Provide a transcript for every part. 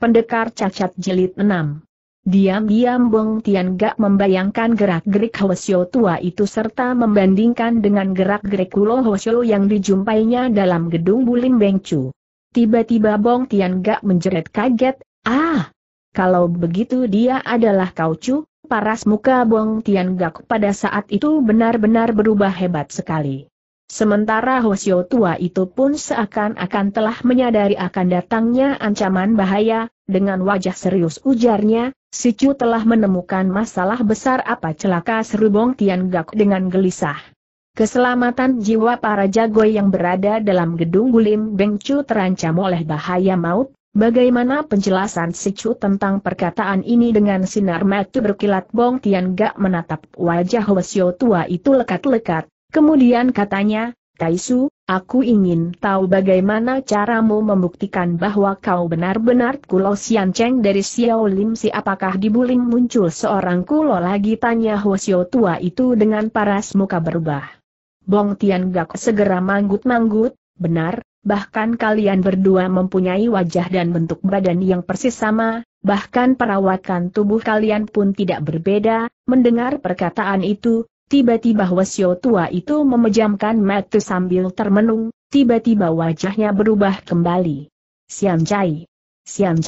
Pendekar cacat jilid 6. Diam-diam Bong Tian Gak membayangkan gerak-gerik Hwasyo tua itu serta membandingkan dengan gerak-gerik Kulo Hwasyo yang dijumpainya dalam gedung Bulim Bengcu. Tiba-tiba Bong Tian Gak menjerit kaget, ah! Kalau begitu dia adalah Kaucu, paras muka Bong Tian Gak pada saat itu benar-benar berubah hebat sekali. Sementara Hosio tua itu pun seakan-akan telah menyadari akan datangnya ancaman bahaya, dengan wajah serius ujarnya, si Chu telah menemukan masalah besar apa celaka serubong Tian Gak dengan gelisah. Keselamatan jiwa para jago yang berada dalam gedung Gulim Chu terancam oleh bahaya maut, bagaimana penjelasan si Chu tentang perkataan ini dengan sinar mata berkilat Bong Tian Gak menatap wajah Hosio tua itu lekat-lekat, Kemudian katanya, Taisu, aku ingin tahu bagaimana caramu membuktikan bahwa kau benar-benar Kulo Sian Cheng dari Xiao Lim Si apakah di Bulim muncul seorang Kulo lagi tanya Huo Xiao tua itu dengan paras muka berubah. Bong Tian Gak segera manggut-manggut, benar, bahkan kalian berdua mempunyai wajah dan bentuk badan yang persis sama, bahkan perawatan tubuh kalian pun tidak berbeda, mendengar perkataan itu, Tiba-tiba Wasio tua itu memejamkan mata sambil termenung, tiba-tiba wajahnya berubah kembali. Sian Jai. Sian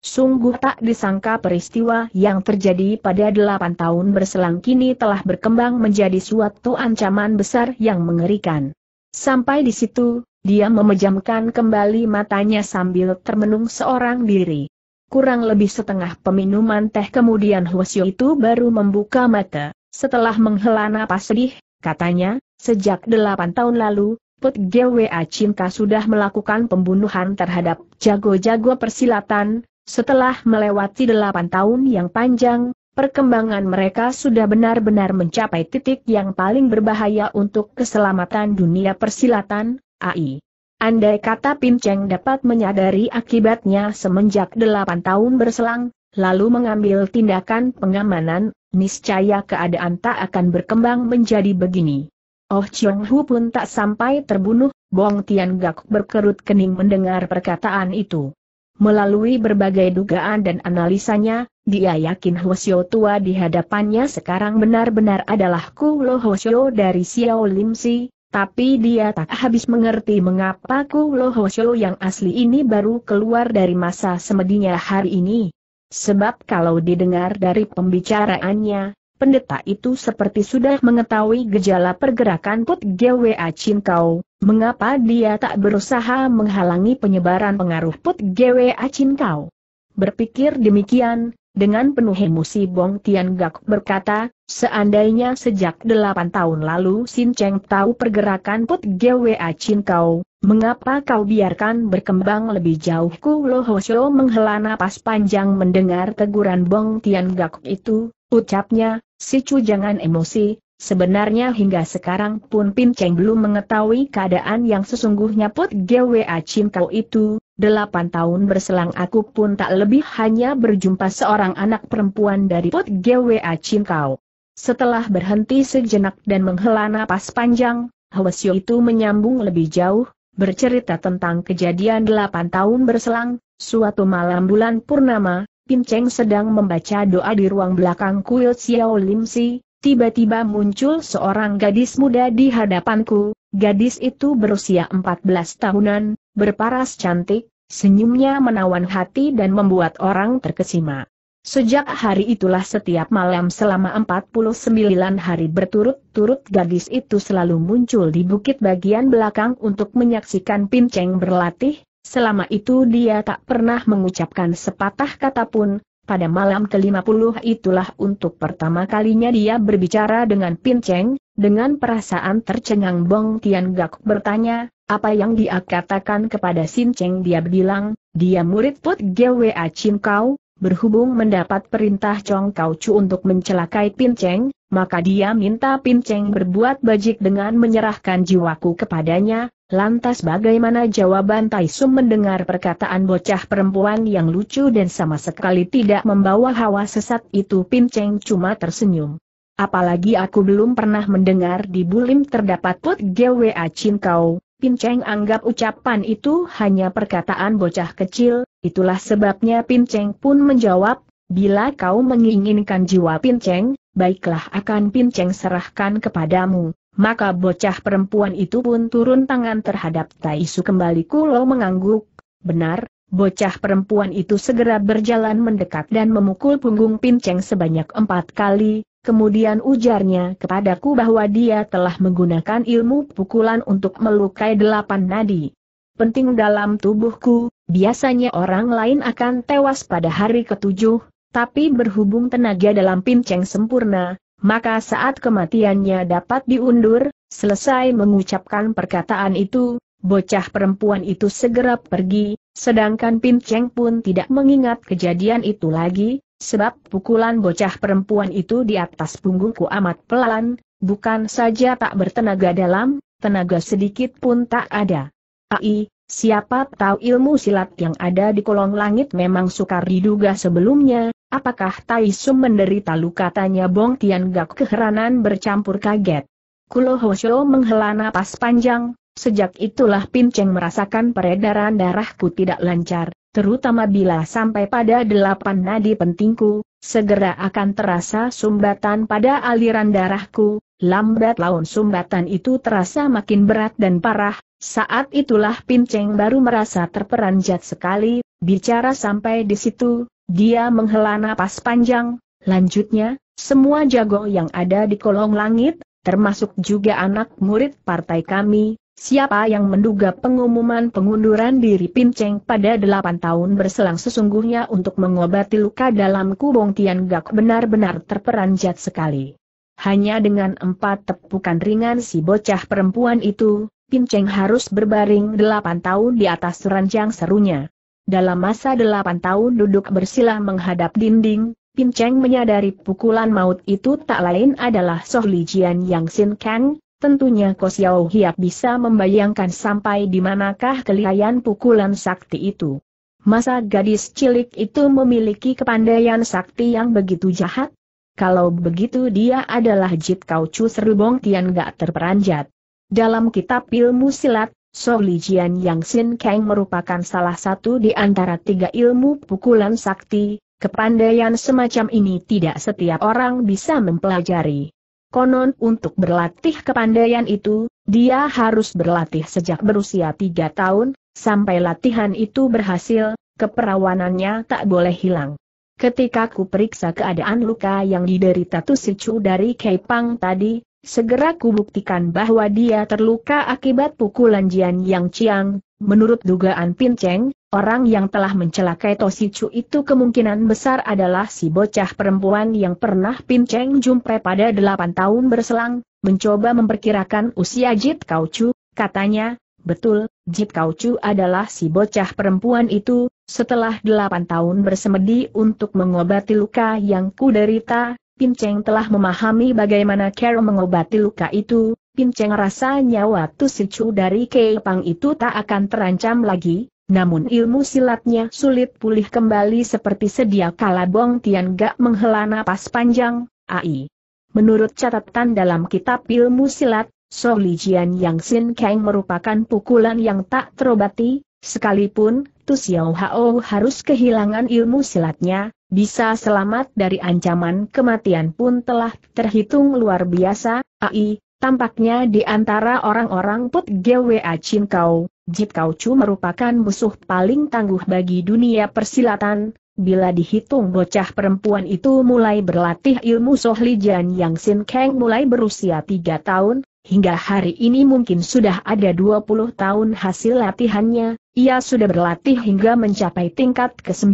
Sungguh tak disangka peristiwa yang terjadi pada delapan tahun berselang kini telah berkembang menjadi suatu ancaman besar yang mengerikan. Sampai di situ, dia memejamkan kembali matanya sambil termenung seorang diri. Kurang lebih setengah peminuman teh kemudian Hwasyo itu baru membuka mata. Setelah menghela napas sedih, katanya, sejak delapan tahun lalu, Put GWA Cinta sudah melakukan pembunuhan terhadap jago-jago persilatan, setelah melewati delapan tahun yang panjang, perkembangan mereka sudah benar-benar mencapai titik yang paling berbahaya untuk keselamatan dunia persilatan, AI. Andai kata Pinceng dapat menyadari akibatnya semenjak delapan tahun berselang, lalu mengambil tindakan pengamanan, niscaya keadaan tak akan berkembang menjadi begini. Oh Chong Hu pun tak sampai terbunuh, Bong Tian Gak berkerut kening mendengar perkataan itu. Melalui berbagai dugaan dan analisanya, dia yakin Hosio tua di hadapannya sekarang benar-benar adalah Ho Hosio dari Xiao Lim Si, tapi dia tak habis mengerti mengapa ku Lo Ho Hosyo yang asli ini baru keluar dari masa semedinya hari ini. Sebab kalau didengar dari pembicaraannya, pendeta itu seperti sudah mengetahui gejala pergerakan Put GWA Cinkau, mengapa dia tak berusaha menghalangi penyebaran pengaruh Put GWA Cinkau? Berpikir demikian, dengan penuh emosi Bong Tian Gak berkata, seandainya sejak delapan tahun lalu Sin Cheng tahu pergerakan Put GWA Cinkau, Mengapa kau biarkan berkembang lebih jauh? Ku Lohosyo menghela napas panjang mendengar teguran Bong Tian Gak itu, ucapnya, si Chu jangan emosi, sebenarnya hingga sekarang pun Pin Cheng belum mengetahui keadaan yang sesungguhnya Put Gwa Chin kau itu, delapan tahun berselang aku pun tak lebih hanya berjumpa seorang anak perempuan dari Put Gwa Chin kau. Setelah berhenti sejenak dan menghela napas panjang, Hwasyo itu menyambung lebih jauh, bercerita tentang kejadian delapan tahun berselang, suatu malam bulan purnama, Pin Cheng sedang membaca doa di ruang belakang kuil Xiao Lim Si, tiba-tiba muncul seorang gadis muda di hadapanku, gadis itu berusia empat belas tahunan, berparas cantik, senyumnya menawan hati dan membuat orang terkesima. Sejak hari itulah setiap malam selama 49 hari berturut-turut gadis itu selalu muncul di bukit bagian belakang untuk menyaksikan Pinceng berlatih, selama itu dia tak pernah mengucapkan sepatah kata pun, pada malam ke-50 itulah untuk pertama kalinya dia berbicara dengan Pinceng, dengan perasaan tercengang Bong Tian Gak bertanya, apa yang dia katakan kepada Sin Cheng dia bilang, dia murid Put Gwa Chin Kau, Berhubung mendapat perintah Chong Kau Chu untuk mencelakai Pin Cheng, maka dia minta Pin Cheng berbuat bajik dengan menyerahkan jiwaku kepadanya, lantas bagaimana jawaban Tai Sum mendengar perkataan bocah perempuan yang lucu dan sama sekali tidak membawa hawa sesat itu Pin Cheng cuma tersenyum. Apalagi aku belum pernah mendengar di Bulim terdapat Put Gwa Chin Kau, Pin Cheng anggap ucapan itu hanya perkataan bocah kecil, itulah sebabnya Pin Cheng pun menjawab, bila kau menginginkan jiwa Pin Cheng, baiklah akan Pin Cheng serahkan kepadamu. Maka bocah perempuan itu pun turun tangan terhadap Taisu kembali Kulo mengangguk. Benar, bocah perempuan itu segera berjalan mendekat dan memukul punggung Pin Cheng sebanyak empat kali, Kemudian ujarnya kepadaku bahwa dia telah menggunakan ilmu pukulan untuk melukai delapan nadi. Penting dalam tubuhku, biasanya orang lain akan tewas pada hari ketujuh, tapi berhubung tenaga dalam pinceng sempurna, maka saat kematiannya dapat diundur, selesai mengucapkan perkataan itu, bocah perempuan itu segera pergi, sedangkan pinceng pun tidak mengingat kejadian itu lagi, Sebab pukulan bocah perempuan itu di atas punggungku amat pelan, bukan saja tak bertenaga dalam, tenaga sedikit pun tak ada. Ai, siapa tahu ilmu silat yang ada di kolong langit memang sukar diduga sebelumnya, apakah Tai Sum menderita luka tanya Bong Tian Gak keheranan bercampur kaget. Kulo Hoshio menghela napas panjang, sejak itulah Pin Cheng merasakan peredaran darahku tidak lancar, terutama bila sampai pada delapan nadi pentingku, segera akan terasa sumbatan pada aliran darahku, lambat laun sumbatan itu terasa makin berat dan parah, saat itulah Pinceng baru merasa terperanjat sekali, bicara sampai di situ, dia menghela napas panjang, lanjutnya, semua jago yang ada di kolong langit, termasuk juga anak murid partai kami, Siapa yang menduga pengumuman pengunduran diri Pinceng pada delapan tahun berselang sesungguhnya untuk mengobati luka dalam kubong Gak benar-benar terperanjat sekali. Hanya dengan empat tepukan ringan si bocah perempuan itu, Pinceng harus berbaring delapan tahun di atas ranjang serunya. Dalam masa delapan tahun duduk bersilah menghadap dinding, Pinceng menyadari pukulan maut itu tak lain adalah Soh Lijian Yang Sin Kang, Tentunya Ko Hiap bisa membayangkan sampai di manakah kelihayan pukulan sakti itu. Masa gadis cilik itu memiliki kepandaian sakti yang begitu jahat? Kalau begitu dia adalah Jit Kau Chu Serubong Tian gak terperanjat. Dalam kitab ilmu silat, So Jian Yang Sin Kang merupakan salah satu di antara tiga ilmu pukulan sakti, kepandaian semacam ini tidak setiap orang bisa mempelajari. Konon untuk berlatih kepandaian itu, dia harus berlatih sejak berusia tiga tahun, sampai latihan itu berhasil, keperawanannya tak boleh hilang. Ketika ku periksa keadaan luka yang diderita Tusicu dari Keipang tadi, segera ku buktikan bahwa dia terluka akibat pukulan Jian Yang Chiang, menurut dugaan Pinceng, Orang yang telah mencelakai Tosicu itu kemungkinan besar adalah si bocah perempuan yang pernah Pinceng jumpai pada delapan tahun berselang, mencoba memperkirakan usia Jit Chu, katanya, betul, Jit Chu adalah si bocah perempuan itu, setelah delapan tahun bersemedi untuk mengobati luka yang kuderita, Pinceng telah memahami bagaimana Carol mengobati luka itu, Pinceng rasa nyawa Tosicu dari Pang itu tak akan terancam lagi, namun ilmu silatnya sulit pulih kembali seperti sedia kala Bong Tian Gak menghela napas panjang, ai. Menurut catatan dalam kitab ilmu silat, Solijian Yang Sin Kang merupakan pukulan yang tak terobati, sekalipun Tu Xiao Hao harus kehilangan ilmu silatnya, bisa selamat dari ancaman kematian pun telah terhitung luar biasa, ai, Tampaknya di antara orang-orang Put Gwa Chin Kau, Jip Kau Chu merupakan musuh paling tangguh bagi dunia persilatan, bila dihitung bocah perempuan itu mulai berlatih ilmu Sohli Jian Yang Sin Kang mulai berusia 3 tahun, hingga hari ini mungkin sudah ada 20 tahun hasil latihannya, ia sudah berlatih hingga mencapai tingkat ke-9,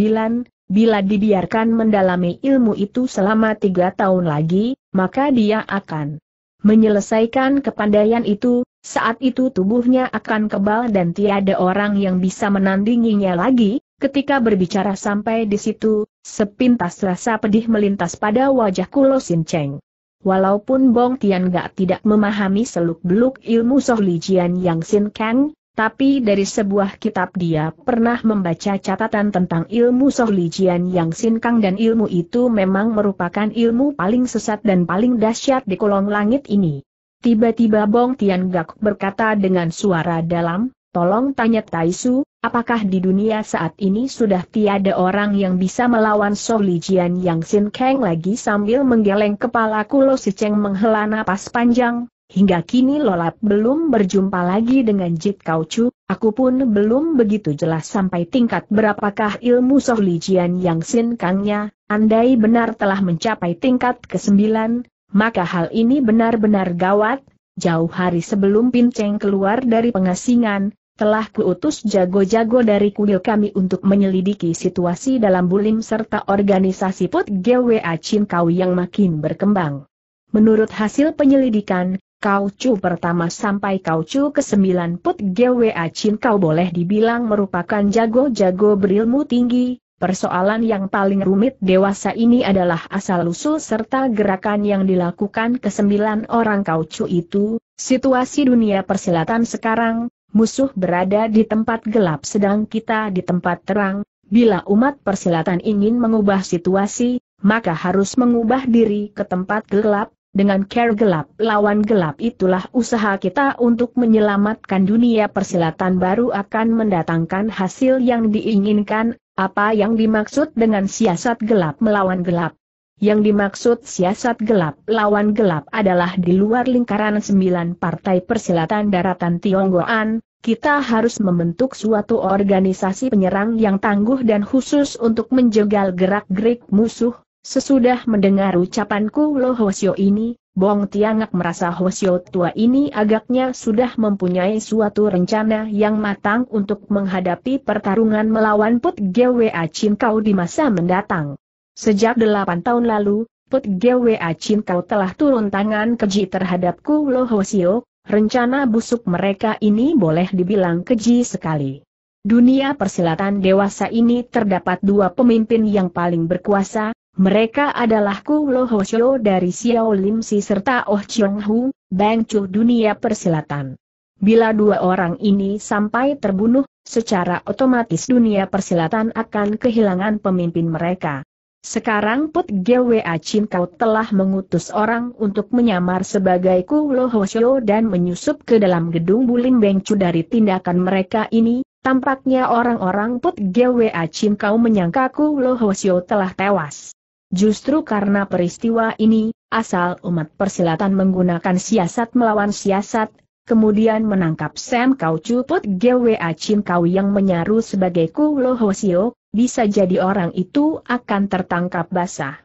bila dibiarkan mendalami ilmu itu selama 3 tahun lagi, maka dia akan Menyelesaikan kepandaian itu, saat itu tubuhnya akan kebal dan tiada orang yang bisa menandinginya lagi, ketika berbicara sampai di situ, sepintas rasa pedih melintas pada wajah Kulo Sin Cheng. Walaupun Bong Tian gak tidak memahami seluk-beluk ilmu Soh Lijian Yang Sin Kang, tapi dari sebuah kitab dia pernah membaca catatan tentang ilmu sohlijian yang sinkang dan ilmu itu memang merupakan ilmu paling sesat dan paling dahsyat di kolong langit ini. Tiba-tiba Bong Tian Gak berkata dengan suara dalam, tolong tanya Taisu, apakah di dunia saat ini sudah tiada orang yang bisa melawan sohlijian yang sinkang lagi sambil menggeleng kepala kulo si Cheng menghela napas panjang, Hingga kini Lolap belum berjumpa lagi dengan Jit Chu, aku pun belum begitu jelas sampai tingkat berapakah ilmu soh lijian yang sin Kangnya, andai benar telah mencapai tingkat ke-9, maka hal ini benar-benar gawat, jauh hari sebelum Pinceng keluar dari pengasingan, telah kuutus jago-jago dari kuil kami untuk menyelidiki situasi dalam bulim serta organisasi Put GWA Kau yang makin berkembang. Menurut hasil penyelidikan, Kaucu pertama sampai Kaucu ke-9 Put GWA Chin kau boleh dibilang merupakan jago-jago berilmu tinggi, persoalan yang paling rumit dewasa ini adalah asal-usul serta gerakan yang dilakukan ke-9 orang Kaucu itu, situasi dunia persilatan sekarang, musuh berada di tempat gelap sedang kita di tempat terang, bila umat persilatan ingin mengubah situasi, maka harus mengubah diri ke tempat gelap, dengan care gelap lawan gelap itulah usaha kita untuk menyelamatkan dunia persilatan baru akan mendatangkan hasil yang diinginkan, apa yang dimaksud dengan siasat gelap melawan gelap. Yang dimaksud siasat gelap lawan gelap adalah di luar lingkaran sembilan partai persilatan daratan Tionggoan, kita harus membentuk suatu organisasi penyerang yang tangguh dan khusus untuk menjegal gerak-gerik musuh, Sesudah mendengar ucapanku Lo Hosio ini, Bong Tiangak merasa Hosio tua ini agaknya sudah mempunyai suatu rencana yang matang untuk menghadapi pertarungan melawan Put Gwa Chin Kau di masa mendatang. Sejak delapan tahun lalu, Put Gwa Chin Kau telah turun tangan keji terhadapku Lo Hosio, rencana busuk mereka ini boleh dibilang keji sekali. Dunia persilatan dewasa ini terdapat dua pemimpin yang paling berkuasa, mereka adalah Ku Lo Ho Xiu dari Xiao Lim Si serta Oh Chiong Hu, Chu dunia persilatan. Bila dua orang ini sampai terbunuh, secara otomatis dunia persilatan akan kehilangan pemimpin mereka. Sekarang Put Gwa Chin Kau telah mengutus orang untuk menyamar sebagai Ku Lo Ho Xiu dan menyusup ke dalam gedung Bang Chu dari tindakan mereka ini, tampaknya orang-orang Put Gwa Chin Kau menyangka Ku Lo Ho Xiu telah tewas. Justru karena peristiwa ini, asal umat persilatan menggunakan siasat melawan siasat, kemudian menangkap Sam Kau Cuput GWA Chin Kau yang menyaru sebagai Kulo Hosio, bisa jadi orang itu akan tertangkap basah.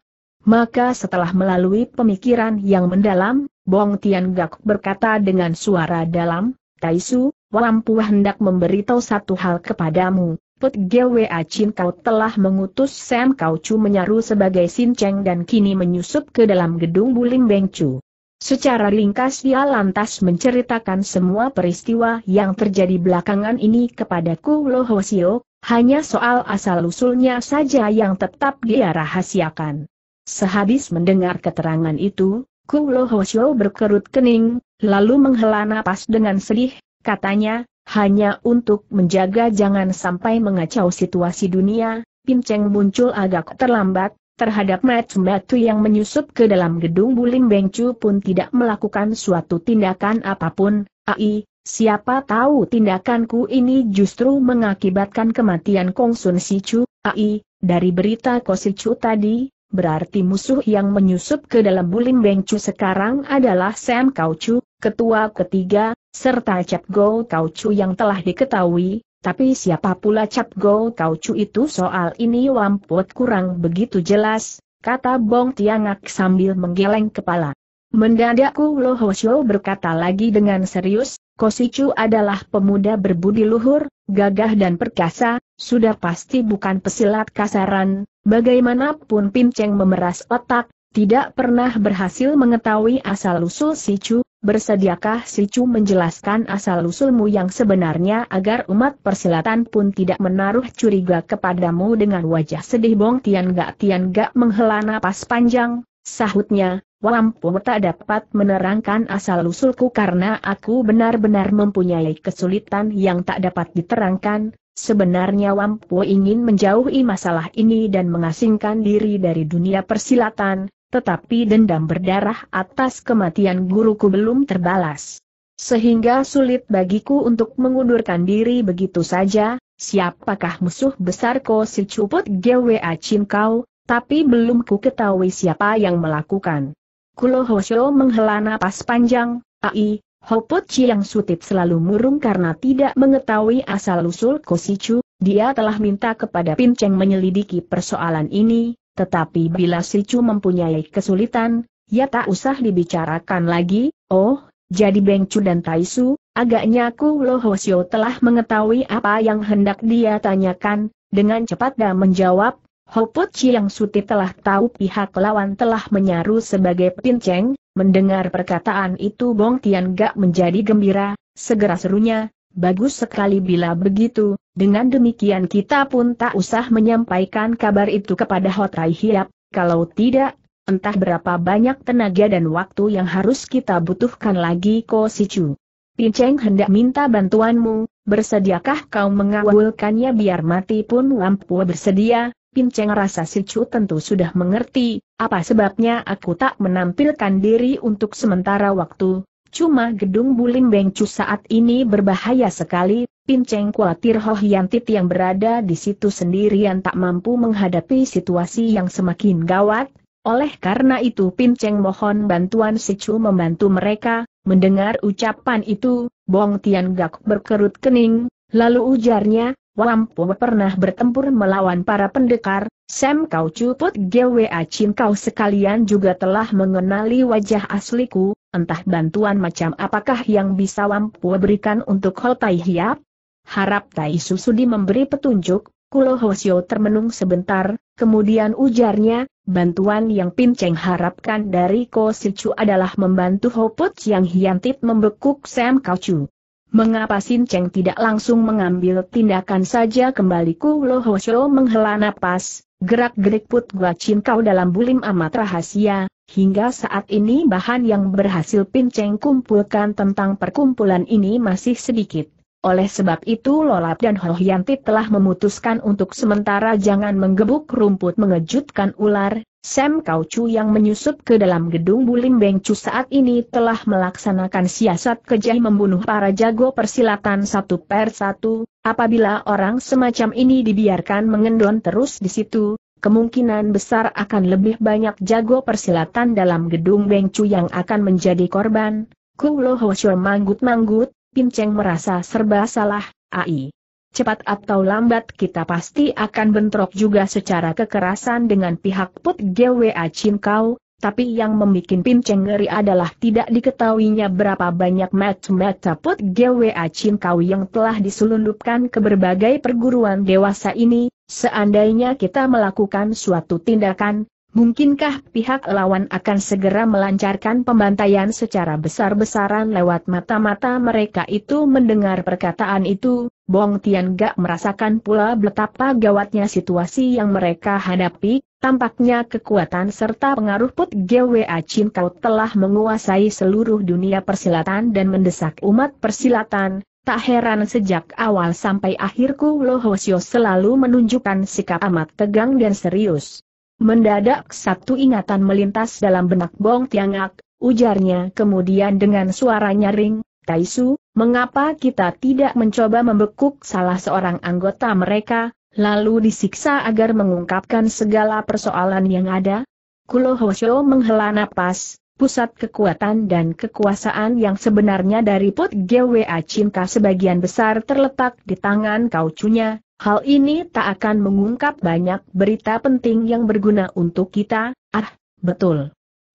Maka setelah melalui pemikiran yang mendalam, Bong Tian Gak berkata dengan suara dalam, Taisu, Wampu hendak memberitahu satu hal kepadamu, Put Gwea Chin Kau telah mengutus Sam Kau Chu menyaru sebagai Sin Cheng dan kini menyusup ke dalam gedung Buling Beng Chu. Secara ringkas dia lantas menceritakan semua peristiwa yang terjadi belakangan ini kepadaku Lo Sio, hanya soal asal-usulnya saja yang tetap dia rahasiakan. Sehabis mendengar keterangan itu, Ku Lo Sio berkerut kening, lalu menghela napas dengan sedih, katanya, hanya untuk menjaga jangan sampai mengacau situasi dunia, Pinceng muncul agak terlambat, terhadap metu-metu yang menyusup ke dalam gedung Bulim Bengcu pun tidak melakukan suatu tindakan apapun, ai, siapa tahu tindakanku ini justru mengakibatkan kematian Kong Kongsun Sichu, ai, dari berita Kosichu tadi, berarti musuh yang menyusup ke dalam Bulim Bengcu sekarang adalah Sam Kaucu, ketua ketiga, serta Cap Go Kau Chu yang telah diketahui, tapi siapa pula Cap Go Kau Chu itu soal ini Wampuat kurang begitu jelas, kata Bong Tiangak sambil menggeleng kepala. Mendadak Lo Lo Shou berkata lagi dengan serius, si Kosicu adalah pemuda berbudi luhur, gagah dan perkasa, sudah pasti bukan pesilat kasaran, bagaimanapun Pinceng memeras otak, tidak pernah berhasil mengetahui asal-usul si Chu, Bersediakah Sichu menjelaskan asal-usulmu yang sebenarnya agar umat persilatan pun tidak menaruh curiga kepadamu dengan wajah sedih Bong Tian Gak Tian Gak menghela napas panjang, sahutnya, Wampu tak dapat menerangkan asal-usulku karena aku benar-benar mempunyai kesulitan yang tak dapat diterangkan, sebenarnya Wampu ingin menjauhi masalah ini dan mengasingkan diri dari dunia persilatan, tetapi dendam berdarah atas kematian guruku belum terbalas. Sehingga sulit bagiku untuk mengundurkan diri begitu saja, siapakah musuh besar ko si cuput GWA Chin kau, tapi belum ku ketahui siapa yang melakukan. Kulo Hoshio menghela napas panjang, ai, Hoput yang sutit selalu murung karena tidak mengetahui asal-usul Kosicu, dia telah minta kepada Pinceng menyelidiki persoalan ini, tetapi bila si Chu mempunyai kesulitan, ya tak usah dibicarakan lagi, oh, jadi Beng Chu dan Tai Su, agaknya aku Lo Sio telah mengetahui apa yang hendak dia tanyakan, dengan cepat dia menjawab, Hoput yang Suti telah tahu pihak lawan telah menyaru sebagai pinceng, mendengar perkataan itu Bong Tian Gak menjadi gembira, segera serunya, Bagus sekali bila begitu, dengan demikian kita pun tak usah menyampaikan kabar itu kepada Hotai Hiap, kalau tidak, entah berapa banyak tenaga dan waktu yang harus kita butuhkan lagi Ko Sicu. Pinceng hendak minta bantuanmu, bersediakah kau mengawulkannya biar mati pun Wampu bersedia, Pinceng rasa Sicu tentu sudah mengerti, apa sebabnya aku tak menampilkan diri untuk sementara waktu, Cuma gedung Bulim Bengcu saat ini berbahaya sekali, Pin Cheng khawatir Ho Yantit yang berada di situ sendirian tak mampu menghadapi situasi yang semakin gawat, oleh karena itu Pin Cheng mohon bantuan secu membantu mereka, mendengar ucapan itu, Bong Tian Gak berkerut kening, lalu ujarnya, Wampu pernah bertempur melawan para pendekar, Sam Kau Cuput GWA Chin Kau sekalian juga telah mengenali wajah asliku, entah bantuan macam apakah yang bisa wampu berikan untuk Ho Tai Hiap? Harap Tai Susudi memberi petunjuk, Kulo Hoshio termenung sebentar, kemudian ujarnya, bantuan yang Pin Cheng harapkan dari Ko Chu adalah membantu Ho Put yang hiantit membekuk Sam Kaucu. Mengapa Sin Cheng tidak langsung mengambil tindakan saja kembali Kulo Lo menghela napas, gerak-gerik Put Gua Chin Kau dalam bulim amat rahasia, Hingga saat ini bahan yang berhasil Pinceng kumpulkan tentang perkumpulan ini masih sedikit. Oleh sebab itu Lolap dan Hohyanti telah memutuskan untuk sementara jangan menggebuk rumput mengejutkan ular. Sam Kaucu yang menyusup ke dalam gedung Bulim Bengcu saat ini telah melaksanakan siasat kejai membunuh para jago persilatan satu per satu. Apabila orang semacam ini dibiarkan mengendon terus di situ, kemungkinan besar akan lebih banyak jago persilatan dalam gedung Bengcu yang akan menjadi korban. Kulo Hosyo manggut-manggut, Pinceng merasa serba salah, AI. Cepat atau lambat kita pasti akan bentrok juga secara kekerasan dengan pihak Put GWA kau tapi yang membuat Cheng ngeri adalah tidak diketahuinya berapa banyak mata-mata put GWA Kau yang telah diselundupkan ke berbagai perguruan dewasa ini, seandainya kita melakukan suatu tindakan, mungkinkah pihak lawan akan segera melancarkan pembantaian secara besar-besaran lewat mata-mata mereka itu mendengar perkataan itu, Bong Tian Gak merasakan pula betapa gawatnya situasi yang mereka hadapi, tampaknya kekuatan serta pengaruh Put GWA Chin Kau telah menguasai seluruh dunia persilatan dan mendesak umat persilatan, tak heran sejak awal sampai akhirku, Kulo selalu menunjukkan sikap amat tegang dan serius. Mendadak satu ingatan melintas dalam benak Bong Tiangak, ujarnya kemudian dengan suara nyaring, Taisu, Mengapa kita tidak mencoba membekuk salah seorang anggota mereka, lalu disiksa agar mengungkapkan segala persoalan yang ada? Kulo Hoshio menghela napas, pusat kekuatan dan kekuasaan yang sebenarnya dari Put GWA Cinta sebagian besar terletak di tangan kaucunya, hal ini tak akan mengungkap banyak berita penting yang berguna untuk kita, ah, betul.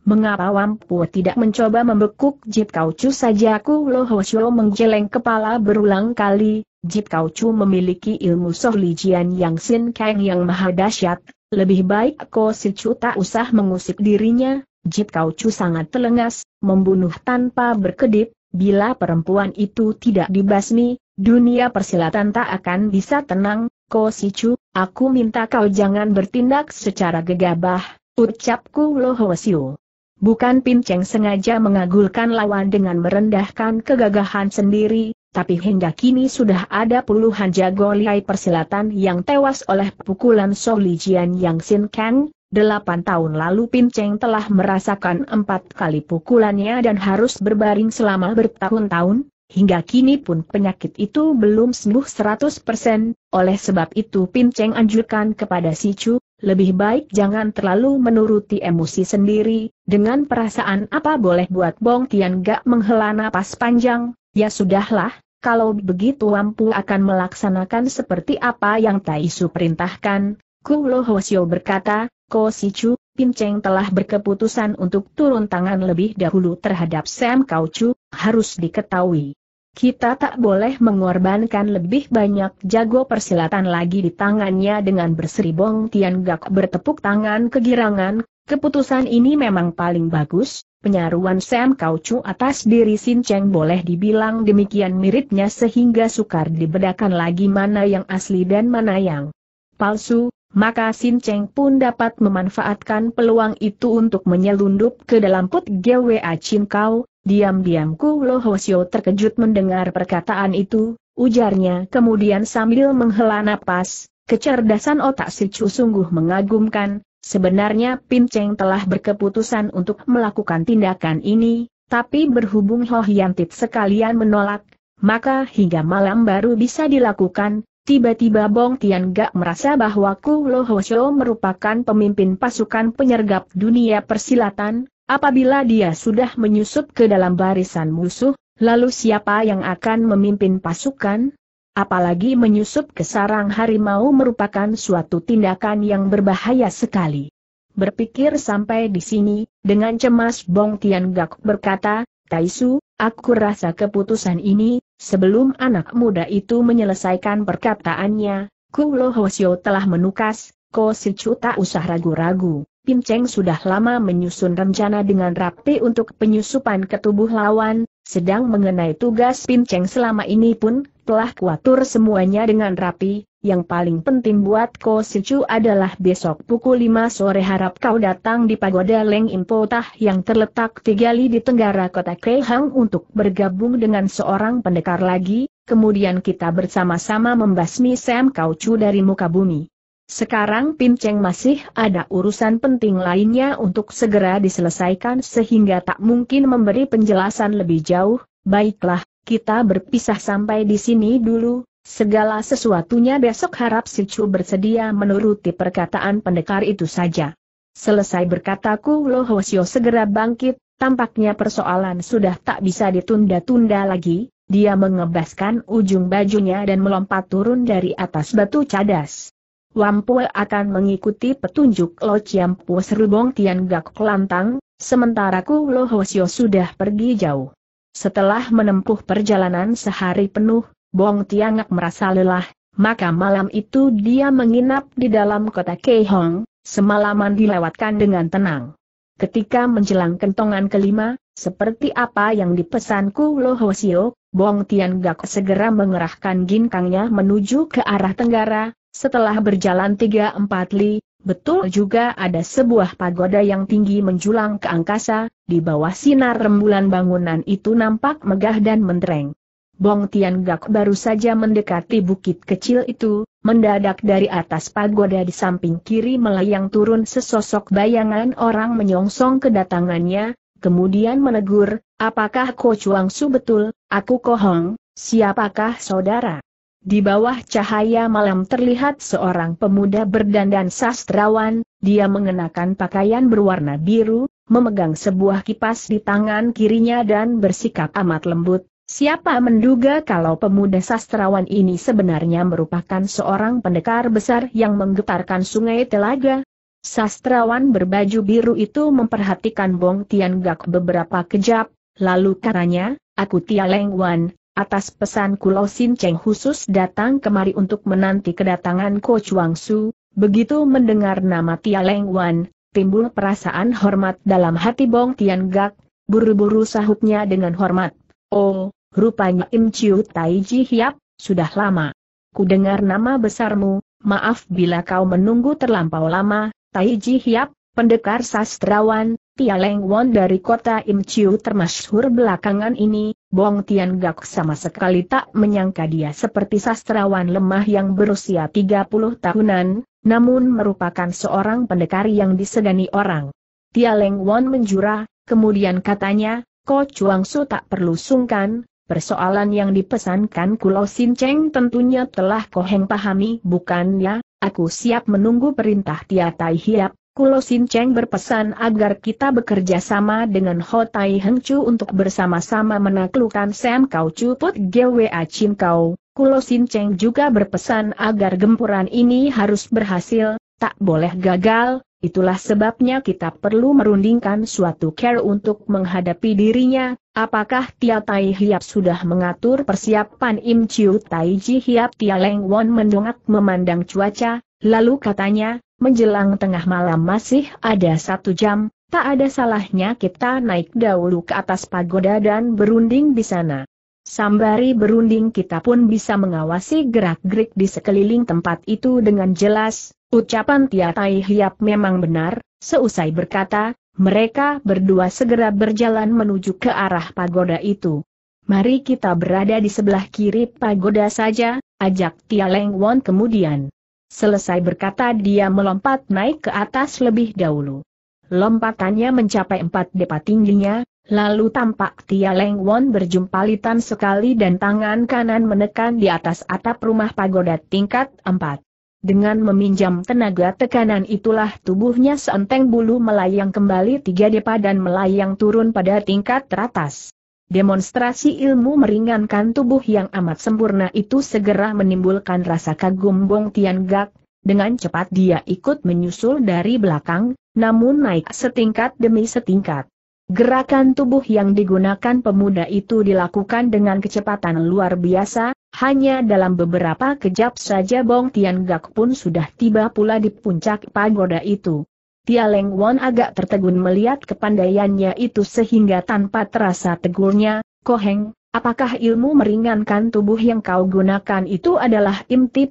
Mengapa Wampu tidak mencoba membekuk Jip Kaucu saja aku Lohosyo menggeleng kepala berulang kali, Jip Kaucu memiliki ilmu sohlijian yang sin kang yang maha dahsyat, lebih baik Ko Chu tak usah mengusik dirinya, Jip Kaucu sangat telengas, membunuh tanpa berkedip, bila perempuan itu tidak dibasmi, dunia persilatan tak akan bisa tenang, Ko Chu aku minta kau jangan bertindak secara gegabah, ucapku Lohosyo. Bukan Pinceng sengaja mengagulkan lawan dengan merendahkan kegagahan sendiri, tapi hingga kini sudah ada puluhan jago liai persilatan yang tewas oleh pukulan Solijian Yang Sin Kang, Delapan tahun lalu Pinceng telah merasakan empat kali pukulannya dan harus berbaring selama bertahun-tahun, hingga kini pun penyakit itu belum sembuh seratus persen. oleh sebab itu Pinceng anjurkan kepada Si Chu, lebih baik jangan terlalu menuruti emosi sendiri, dengan perasaan apa boleh buat Bong Tian gak menghela napas panjang, ya sudahlah, kalau begitu Wampu akan melaksanakan seperti apa yang Taisu perintahkan. Kulo Hosio berkata, Ko Chu, Pinceng telah berkeputusan untuk turun tangan lebih dahulu terhadap Sam Kau Chu, harus diketahui. Kita tak boleh mengorbankan lebih banyak jago persilatan lagi di tangannya dengan berseribong Tian Gak bertepuk tangan kegirangan, keputusan ini memang paling bagus, penyaruan Sam Kaucu atas diri Sin Cheng boleh dibilang demikian miripnya sehingga sukar dibedakan lagi mana yang asli dan mana yang palsu, maka Sin Cheng pun dapat memanfaatkan peluang itu untuk menyelundup ke dalam put GWA Chin Kau, Diam-diam Ku Lo terkejut mendengar perkataan itu, ujarnya kemudian sambil menghela napas, kecerdasan otak si Chu sungguh mengagumkan, sebenarnya Pin Cheng telah berkeputusan untuk melakukan tindakan ini, tapi berhubung Ho Hiantit sekalian menolak, maka hingga malam baru bisa dilakukan, Tiba-tiba Bong Tian Gak merasa bahwa Ku Lo Hosio merupakan pemimpin pasukan penyergap dunia persilatan, Apabila dia sudah menyusup ke dalam barisan musuh, lalu siapa yang akan memimpin pasukan? Apalagi menyusup ke sarang harimau merupakan suatu tindakan yang berbahaya sekali. Berpikir sampai di sini, dengan cemas Bong Tian Gak berkata, Taisu, aku rasa keputusan ini, sebelum anak muda itu menyelesaikan perkataannya, Kulo Lo telah menukas, Ko Sichu tak usah ragu-ragu. Pim Cheng sudah lama menyusun rencana dengan rapi untuk penyusupan ke tubuh lawan, sedang mengenai tugas Pim Cheng selama ini pun, telah kuatur semuanya dengan rapi, yang paling penting buat Ko Sichu adalah besok pukul 5 sore harap kau datang di pagoda Leng Impo Tah yang terletak tiga li di tenggara kota Keihang untuk bergabung dengan seorang pendekar lagi, kemudian kita bersama-sama membasmi Sam Kau Chu dari muka bumi. Sekarang Cheng masih ada urusan penting lainnya untuk segera diselesaikan sehingga tak mungkin memberi penjelasan lebih jauh, baiklah, kita berpisah sampai di sini dulu, segala sesuatunya besok harap si Chu bersedia menuruti perkataan pendekar itu saja. Selesai berkataku Lo Hosio segera bangkit, tampaknya persoalan sudah tak bisa ditunda-tunda lagi, dia mengebaskan ujung bajunya dan melompat turun dari atas batu cadas. Wampue akan mengikuti petunjuk Lo Chiampu Serbong Tian Gak Kelantang, sementara Ku Lo Hosio sudah pergi jauh. Setelah menempuh perjalanan sehari penuh, Bong Gak merasa lelah, maka malam itu dia menginap di dalam kota Keihong, semalaman dilewatkan dengan tenang. Ketika menjelang kentongan kelima, seperti apa yang dipesanku Lo Hosio, Bong Tian Gak segera mengerahkan ginkangnya menuju ke arah tenggara, setelah berjalan tiga empat li, betul juga ada sebuah pagoda yang tinggi menjulang ke angkasa, di bawah sinar rembulan bangunan itu nampak megah dan mentereng. Bong Tian Gak baru saja mendekati bukit kecil itu, mendadak dari atas pagoda di samping kiri melayang turun sesosok bayangan orang menyongsong kedatangannya, kemudian menegur, apakah Ko Chuang Su betul, aku kohong, siapakah saudara? Di bawah cahaya malam terlihat seorang pemuda berdandan sastrawan, dia mengenakan pakaian berwarna biru, memegang sebuah kipas di tangan kirinya dan bersikap amat lembut. Siapa menduga kalau pemuda sastrawan ini sebenarnya merupakan seorang pendekar besar yang menggetarkan sungai telaga? Sastrawan berbaju biru itu memperhatikan Bong Tian Gak beberapa kejap, lalu katanya, aku Tia Leng Wan, Atas pesan Kulo Sin Cheng khusus datang kemari untuk menanti kedatangan Ko Chuang Su, begitu mendengar nama Tia Leng Wan, timbul perasaan hormat dalam hati Bong Tian Gak, buru-buru sahutnya dengan hormat. Oh, rupanya Im Chiu Tai Ji Hiap, sudah lama. Ku dengar nama besarmu, maaf bila kau menunggu terlampau lama, Tai Ji Hiap, pendekar sastrawan, Tia Leng Won dari kota Im Chiu termasyhur belakangan ini, Bong Tian Gak sama sekali tak menyangka dia seperti sastrawan lemah yang berusia 30 tahunan, namun merupakan seorang pendekar yang disegani orang. Tia Leng Won menjura, kemudian katanya, Ko Chuang Su tak perlu sungkan, persoalan yang dipesankan Kulo Sin Cheng tentunya telah heng pahami bukannya, aku siap menunggu perintah Tia Tai Hiap, Kulo Sin Cheng berpesan agar kita bekerja sama dengan Ho Tai Heng Chu untuk bersama-sama menaklukkan Sam Kau Chu Put Gwa Chin Kau. Kulo Sin Cheng juga berpesan agar gempuran ini harus berhasil, tak boleh gagal, itulah sebabnya kita perlu merundingkan suatu care untuk menghadapi dirinya, apakah Tia Tai Hiap sudah mengatur persiapan Im Chiu Tai Ji Hiap Tia Leng Won mendongak memandang cuaca, Lalu katanya, menjelang tengah malam masih ada satu jam, tak ada salahnya kita naik dahulu ke atas pagoda dan berunding di sana. Sambari berunding kita pun bisa mengawasi gerak-gerik di sekeliling tempat itu dengan jelas, ucapan Tia Tai Hiap memang benar, seusai berkata, mereka berdua segera berjalan menuju ke arah pagoda itu. Mari kita berada di sebelah kiri pagoda saja, ajak Tia Leng Won kemudian. Selesai berkata dia melompat naik ke atas lebih dahulu. Lompatannya mencapai empat depa tingginya, lalu tampak Tia Leng Won litan sekali dan tangan kanan menekan di atas atap rumah pagoda tingkat empat. Dengan meminjam tenaga tekanan itulah tubuhnya seenteng bulu melayang kembali tiga depa dan melayang turun pada tingkat teratas. Demonstrasi ilmu meringankan tubuh yang amat sempurna itu segera menimbulkan rasa kagum Bong Tian Gak. Dengan cepat dia ikut menyusul dari belakang, namun naik setingkat demi setingkat. Gerakan tubuh yang digunakan pemuda itu dilakukan dengan kecepatan luar biasa, hanya dalam beberapa kejap saja Bong Tian Gak pun sudah tiba pula di puncak pagoda itu. Tia Leng Wan agak tertegun melihat kepandaiannya itu sehingga tanpa terasa tegurnya, Koheng, apakah ilmu meringankan tubuh yang kau gunakan itu adalah Im Ti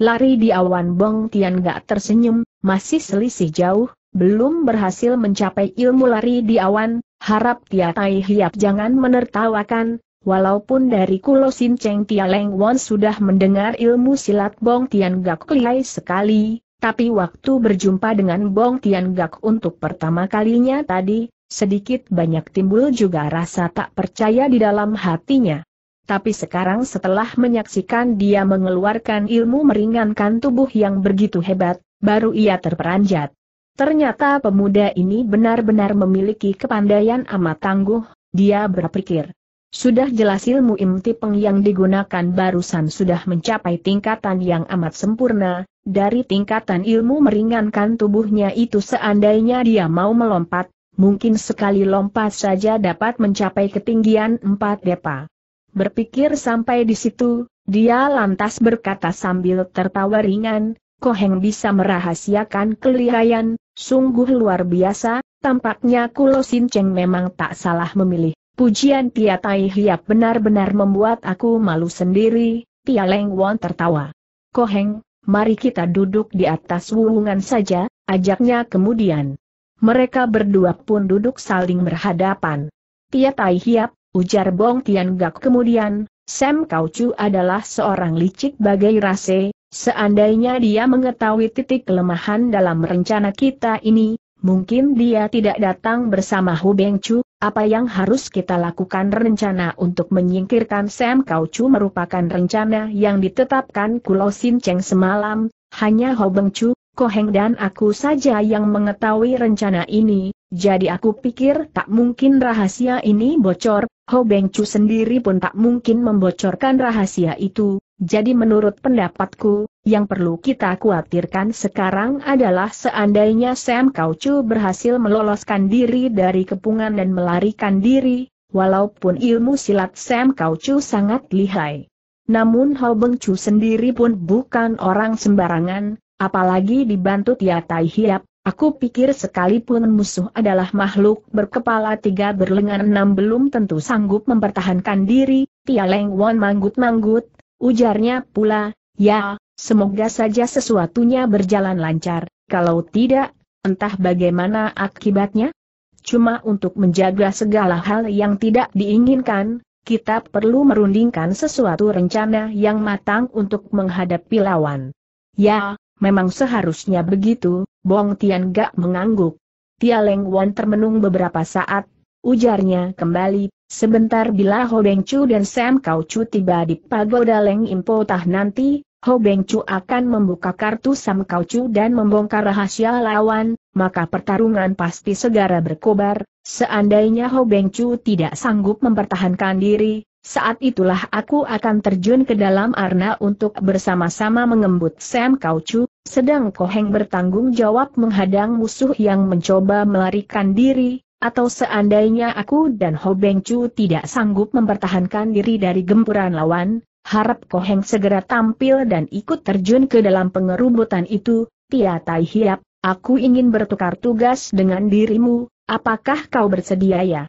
Lari di awan Bong Tian gak tersenyum, masih selisih jauh, belum berhasil mencapai ilmu lari di awan, harap Tia Tai Hiap jangan menertawakan, Walaupun dari Kulo Sin Cheng Tia Leng Wan sudah mendengar ilmu silat Bong Tian Gak kelihai sekali, tapi waktu berjumpa dengan Bong Tian Gak untuk pertama kalinya tadi, sedikit banyak timbul juga rasa tak percaya di dalam hatinya. Tapi sekarang setelah menyaksikan dia mengeluarkan ilmu meringankan tubuh yang begitu hebat, baru ia terperanjat. Ternyata pemuda ini benar-benar memiliki kepandaian amat tangguh, dia berpikir. Sudah jelas ilmu imtipeng yang digunakan barusan sudah mencapai tingkatan yang amat sempurna, dari tingkatan ilmu meringankan tubuhnya itu seandainya dia mau melompat, mungkin sekali lompat saja dapat mencapai ketinggian empat depa. Berpikir sampai di situ, dia lantas berkata sambil tertawa ringan, Koheng bisa merahasiakan kelihayan, sungguh luar biasa, tampaknya Kulo Sinceng memang tak salah memilih. Pujian Tia Tai Hiap benar-benar membuat aku malu sendiri, Tia Leng Won tertawa. Koheng, mari kita duduk di atas wungan saja, ajaknya kemudian. Mereka berdua pun duduk saling berhadapan. Tia Tai Hiap, ujar Bong Tian Gak kemudian, Sam Kau Chu adalah seorang licik bagai rase, seandainya dia mengetahui titik kelemahan dalam rencana kita ini, Mungkin dia tidak datang bersama Hu Beng apa yang harus kita lakukan rencana untuk menyingkirkan Sam Kau Chu merupakan rencana yang ditetapkan Kulo Sin Cheng semalam, hanya Hu Beng Chu, Koheng dan aku saja yang mengetahui rencana ini, jadi aku pikir tak mungkin rahasia ini bocor, Ho Beng Chu sendiri pun tak mungkin membocorkan rahasia itu, jadi menurut pendapatku, yang perlu kita khawatirkan sekarang adalah seandainya Sam Kaucu berhasil meloloskan diri dari kepungan dan melarikan diri, walaupun ilmu silat Sam Kaucu sangat lihai. Namun Ho Beng Chu sendiri pun bukan orang sembarangan, apalagi dibantu Tia Tai Hiap, Aku pikir sekalipun musuh adalah makhluk berkepala tiga berlengan enam belum tentu sanggup mempertahankan diri, Tia Leng Wan manggut-manggut, ujarnya pula, ya, semoga saja sesuatunya berjalan lancar, kalau tidak, entah bagaimana akibatnya? Cuma untuk menjaga segala hal yang tidak diinginkan, kita perlu merundingkan sesuatu rencana yang matang untuk menghadapi lawan. Ya, Memang seharusnya begitu, Bong Tian Gak mengangguk. Tia Leng Wan termenung beberapa saat, ujarnya kembali, sebentar bila Ho Beng Chu dan Sam Kau Chu tiba di pagoda Leng Impo Tah nanti, Ho Beng Chu akan membuka kartu Sam Kau Chu dan membongkar rahasia lawan, maka pertarungan pasti segera berkobar, seandainya Ho Beng Chu tidak sanggup mempertahankan diri, saat itulah aku akan terjun ke dalam arna untuk bersama-sama mengembut Sam Kau Chu, sedang Koheng bertanggung jawab menghadang musuh yang mencoba melarikan diri, atau seandainya aku dan Ho Beng Chu tidak sanggup mempertahankan diri dari gempuran lawan, harap Koheng segera tampil dan ikut terjun ke dalam pengerubutan itu, Tia Tai Hiap, aku ingin bertukar tugas dengan dirimu, apakah kau bersedia ya?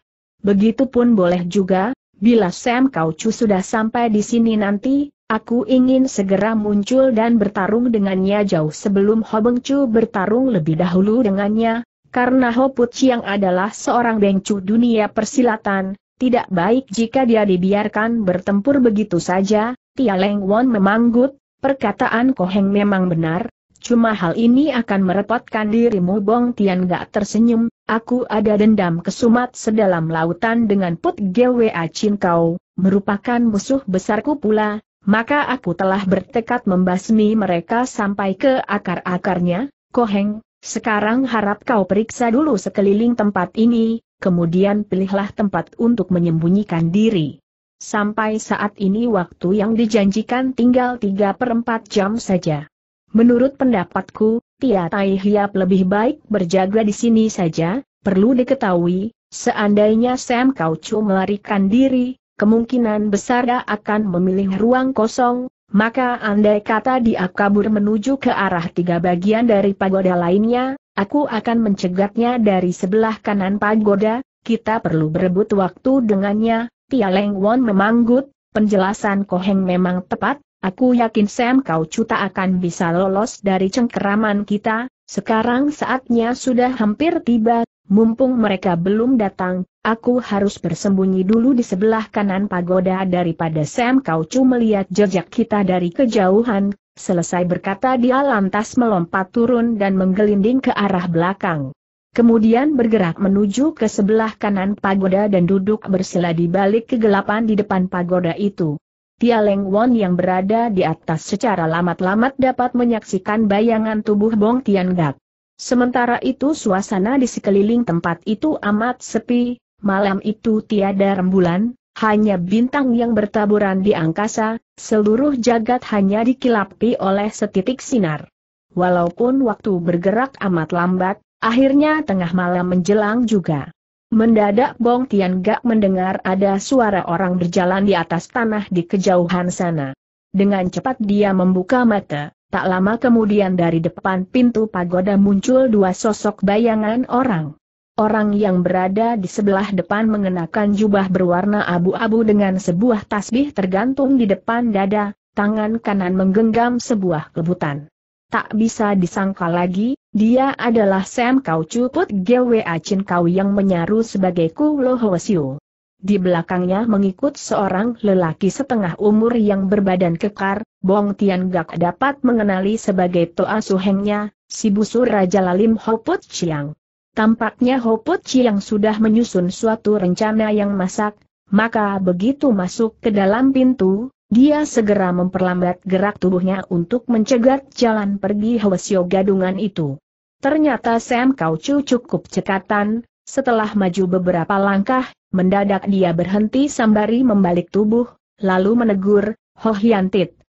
Begitupun boleh juga, bila Sam Kau Chu sudah sampai di sini nanti, Aku ingin segera muncul dan bertarung dengannya jauh sebelum Ho Beng Chu bertarung lebih dahulu dengannya, karena Ho Put Chiang adalah seorang bengcu dunia persilatan, tidak baik jika dia dibiarkan bertempur begitu saja, Tia Leng Won memanggut, perkataan Koheng memang benar, cuma hal ini akan merepotkan dirimu Bong Tian gak tersenyum, aku ada dendam kesumat sedalam lautan dengan Put Gwa Chin Kau, merupakan musuh besarku pula, maka aku telah bertekad membasmi mereka sampai ke akar-akarnya, Koheng, sekarang harap kau periksa dulu sekeliling tempat ini, kemudian pilihlah tempat untuk menyembunyikan diri. Sampai saat ini waktu yang dijanjikan tinggal 3 per 4 jam saja. Menurut pendapatku, Tia Tai Hiap lebih baik berjaga di sini saja, perlu diketahui, seandainya Sam Kau Chu melarikan diri, kemungkinan besar dia akan memilih ruang kosong, maka andai kata dia kabur menuju ke arah tiga bagian dari pagoda lainnya, aku akan mencegatnya dari sebelah kanan pagoda, kita perlu berebut waktu dengannya, Tia Leng Won memanggut, penjelasan Koheng memang tepat, aku yakin Sam Kau Cuta akan bisa lolos dari cengkeraman kita, sekarang saatnya sudah hampir tiba, Mumpung mereka belum datang, aku harus bersembunyi dulu di sebelah kanan pagoda daripada Sam Kau cuma melihat jejak kita dari kejauhan. Selesai berkata dia lantas melompat turun dan menggelinding ke arah belakang. Kemudian bergerak menuju ke sebelah kanan pagoda dan duduk bersila di balik kegelapan di depan pagoda itu. Tia Leng Won yang berada di atas secara lamat-lamat dapat menyaksikan bayangan tubuh Bong Tian Gak. Sementara itu suasana di sekeliling tempat itu amat sepi, malam itu tiada rembulan, hanya bintang yang bertaburan di angkasa, seluruh jagat hanya dikilapi oleh setitik sinar. Walaupun waktu bergerak amat lambat, akhirnya tengah malam menjelang juga. Mendadak Bong Tian Gak mendengar ada suara orang berjalan di atas tanah di kejauhan sana. Dengan cepat dia membuka mata. Tak lama kemudian dari depan pintu pagoda muncul dua sosok bayangan orang. Orang yang berada di sebelah depan mengenakan jubah berwarna abu-abu dengan sebuah tasbih tergantung di depan dada, tangan kanan menggenggam sebuah kebutan. Tak bisa disangka lagi, dia adalah Sam Kau Cuput Gwa Chin Kau yang menyaru sebagai Ku Lo Siu. Di belakangnya mengikut seorang lelaki setengah umur yang berbadan kekar, Bong Tian Gak dapat mengenali sebagai Toa Suhengnya, si busur Raja Lalim Put Chiang. Tampaknya Put Chiang sudah menyusun suatu rencana yang masak, maka begitu masuk ke dalam pintu, dia segera memperlambat gerak tubuhnya untuk mencegat jalan pergi Hwasyo gadungan itu. Ternyata Sam Kau Chu cukup cekatan, setelah maju beberapa langkah, mendadak dia berhenti sambari membalik tubuh, lalu menegur, Ho Hian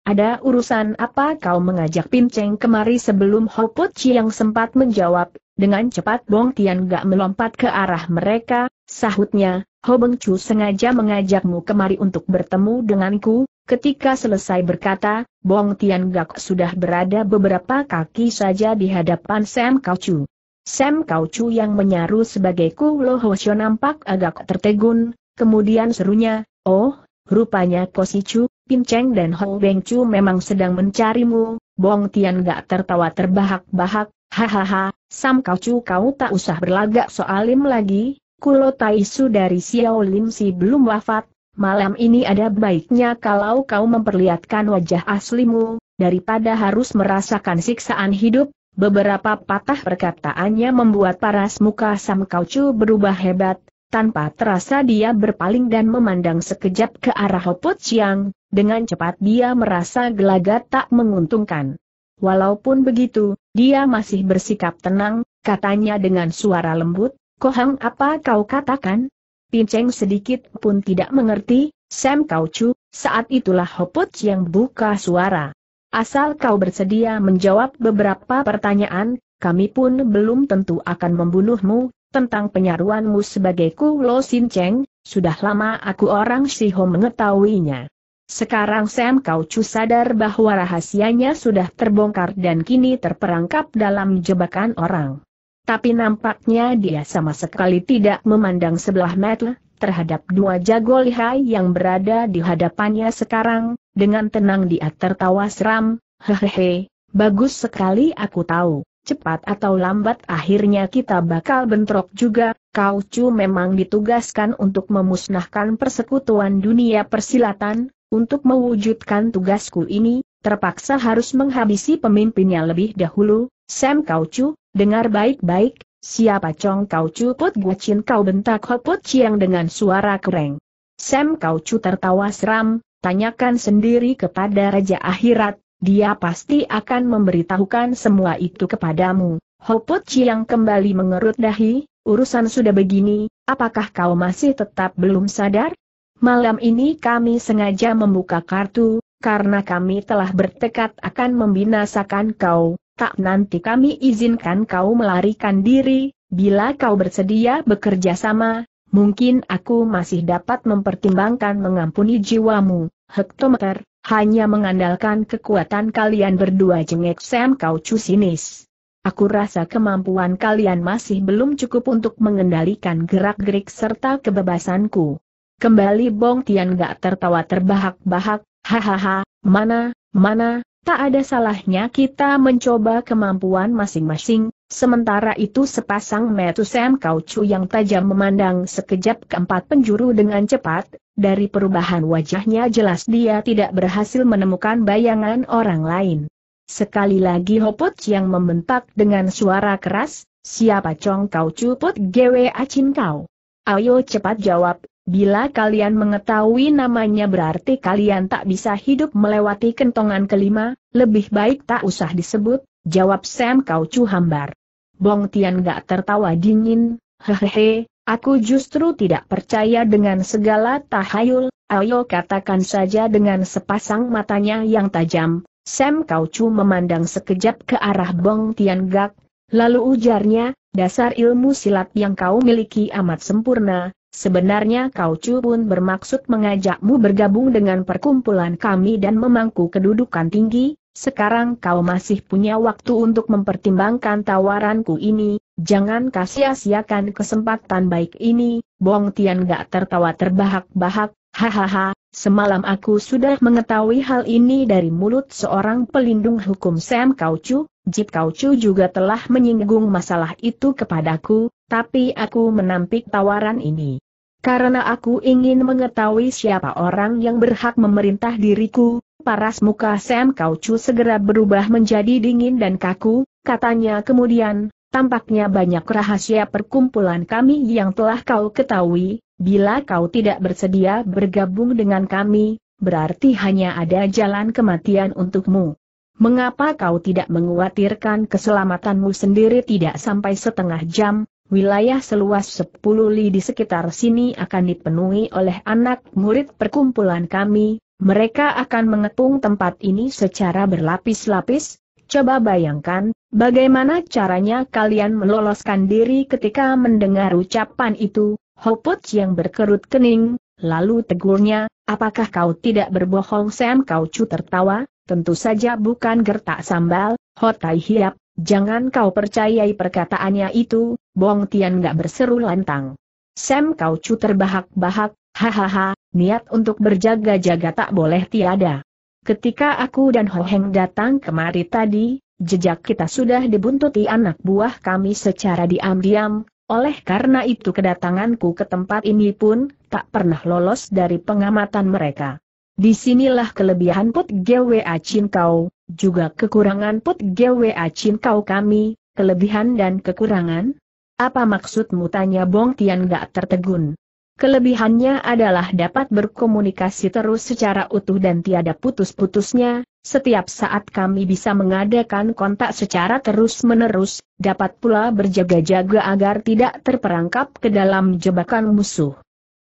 ada urusan apa kau mengajak Pinceng kemari sebelum Hoput yang sempat menjawab, dengan cepat Bong Tian gak melompat ke arah mereka, sahutnya, beng Chu sengaja mengajakmu kemari untuk bertemu denganku, ketika selesai berkata, Bong Tian gak sudah berada beberapa kaki saja di hadapan Sam Kau Chu. Sam Kau Chu yang menyaru sebagai Ku Lo Hosyo nampak agak tertegun, kemudian serunya, oh, Rupanya Kosichu, Cheng dan Hong Chu memang sedang mencarimu, Bong Tian gak tertawa terbahak-bahak, hahaha, Sam Kau Chu kau tak usah berlagak soalim lagi, Kulo Tai Su dari Xiao Lim Si belum wafat, malam ini ada baiknya kalau kau memperlihatkan wajah aslimu, daripada harus merasakan siksaan hidup, beberapa patah perkataannya membuat paras muka Sam Kau Chu berubah hebat, tanpa terasa dia berpaling dan memandang sekejap ke arah Hoput Chiang, dengan cepat dia merasa gelagat tak menguntungkan. Walaupun begitu, dia masih bersikap tenang, katanya dengan suara lembut, Kohang apa kau katakan? Pinceng sedikit pun tidak mengerti, Sam Kau Chu. saat itulah Hoput yang buka suara. Asal kau bersedia menjawab beberapa pertanyaan, kami pun belum tentu akan membunuhmu, tentang penyaruanmu sebagai ku Lo Sin Cheng, sudah lama aku orang Ho mengetahuinya. Sekarang Sam kau Chu sadar bahwa rahasianya sudah terbongkar dan kini terperangkap dalam jebakan orang. Tapi nampaknya dia sama sekali tidak memandang sebelah mata terhadap dua jago lihai yang berada di hadapannya sekarang, dengan tenang dia tertawa seram, hehehe, bagus sekali aku tahu cepat atau lambat akhirnya kita bakal bentrok juga, Kau Chu memang ditugaskan untuk memusnahkan persekutuan dunia persilatan, untuk mewujudkan tugasku ini, terpaksa harus menghabisi pemimpinnya lebih dahulu, Sam Kau Chu, dengar baik-baik, siapa Chong Kau Chu Put Guacin kau bentak Put Chiang dengan suara kering. Sam Kau Chu tertawa seram, tanyakan sendiri kepada Raja Akhirat, dia pasti akan memberitahukan semua itu kepadamu. Hopot Chiang kembali mengerut dahi, urusan sudah begini, apakah kau masih tetap belum sadar? Malam ini kami sengaja membuka kartu, karena kami telah bertekad akan membinasakan kau, tak nanti kami izinkan kau melarikan diri, bila kau bersedia bekerja sama, mungkin aku masih dapat mempertimbangkan mengampuni jiwamu. Hektometer, hanya mengandalkan kekuatan kalian berdua jengek Sam Kau Chu sinis. Aku rasa kemampuan kalian masih belum cukup untuk mengendalikan gerak-gerik serta kebebasanku. Kembali Bong Tian gak tertawa terbahak-bahak, hahaha, mana, mana, tak ada salahnya kita mencoba kemampuan masing-masing, Sementara itu sepasang metu Sam kauchu yang tajam memandang sekejap keempat penjuru dengan cepat, dari perubahan wajahnya jelas dia tidak berhasil menemukan bayangan orang lain. Sekali lagi Hopot yang membentak dengan suara keras, siapa Chong kauchu Pot Gwe Acin Kau? Ayo cepat jawab, bila kalian mengetahui namanya berarti kalian tak bisa hidup melewati kentongan kelima, lebih baik tak usah disebut, jawab Sam Kau Chu hambar. Bong Tian gak tertawa dingin, hehehe, aku justru tidak percaya dengan segala tahayul, ayo katakan saja dengan sepasang matanya yang tajam. Sam Kau Chu memandang sekejap ke arah Bong Tian Gak, lalu ujarnya, dasar ilmu silat yang kau miliki amat sempurna, Sebenarnya Kau Chu pun bermaksud mengajakmu bergabung dengan perkumpulan kami dan memangku kedudukan tinggi, sekarang kau masih punya waktu untuk mempertimbangkan tawaranku ini, jangan kasih siakan kesempatan baik ini, Bong Tian gak tertawa terbahak-bahak, hahaha, semalam aku sudah mengetahui hal ini dari mulut seorang pelindung hukum Sam Kau Chu, Jip Kau Chu juga telah menyinggung masalah itu kepadaku, tapi aku menampik tawaran ini. Karena aku ingin mengetahui siapa orang yang berhak memerintah diriku, paras muka Sam Kau Chu segera berubah menjadi dingin dan kaku, katanya kemudian, tampaknya banyak rahasia perkumpulan kami yang telah kau ketahui, bila kau tidak bersedia bergabung dengan kami, berarti hanya ada jalan kematian untukmu. Mengapa kau tidak menguatirkan keselamatanmu sendiri tidak sampai setengah jam, wilayah seluas 10 li di sekitar sini akan dipenuhi oleh anak murid perkumpulan kami, mereka akan mengepung tempat ini secara berlapis-lapis, coba bayangkan, bagaimana caranya kalian meloloskan diri ketika mendengar ucapan itu, Hoput yang berkerut kening, lalu tegurnya, apakah kau tidak berbohong Sam Kau Chu tertawa, tentu saja bukan gertak sambal, hotai hiap, jangan kau percayai perkataannya itu, Bong Tian gak berseru lantang. Sam kau cu terbahak-bahak, hahaha, niat untuk berjaga-jaga tak boleh tiada. Ketika aku dan Ho Heng datang kemari tadi, jejak kita sudah dibuntuti anak buah kami secara diam-diam, oleh karena itu kedatanganku ke tempat ini pun, tak pernah lolos dari pengamatan mereka. Disinilah kelebihan Put GWA kau, juga kekurangan Put GWA kau kami, kelebihan dan kekurangan? Apa maksudmu tanya Bong Tian gak tertegun? Kelebihannya adalah dapat berkomunikasi terus secara utuh dan tiada putus-putusnya, setiap saat kami bisa mengadakan kontak secara terus-menerus, dapat pula berjaga-jaga agar tidak terperangkap ke dalam jebakan musuh.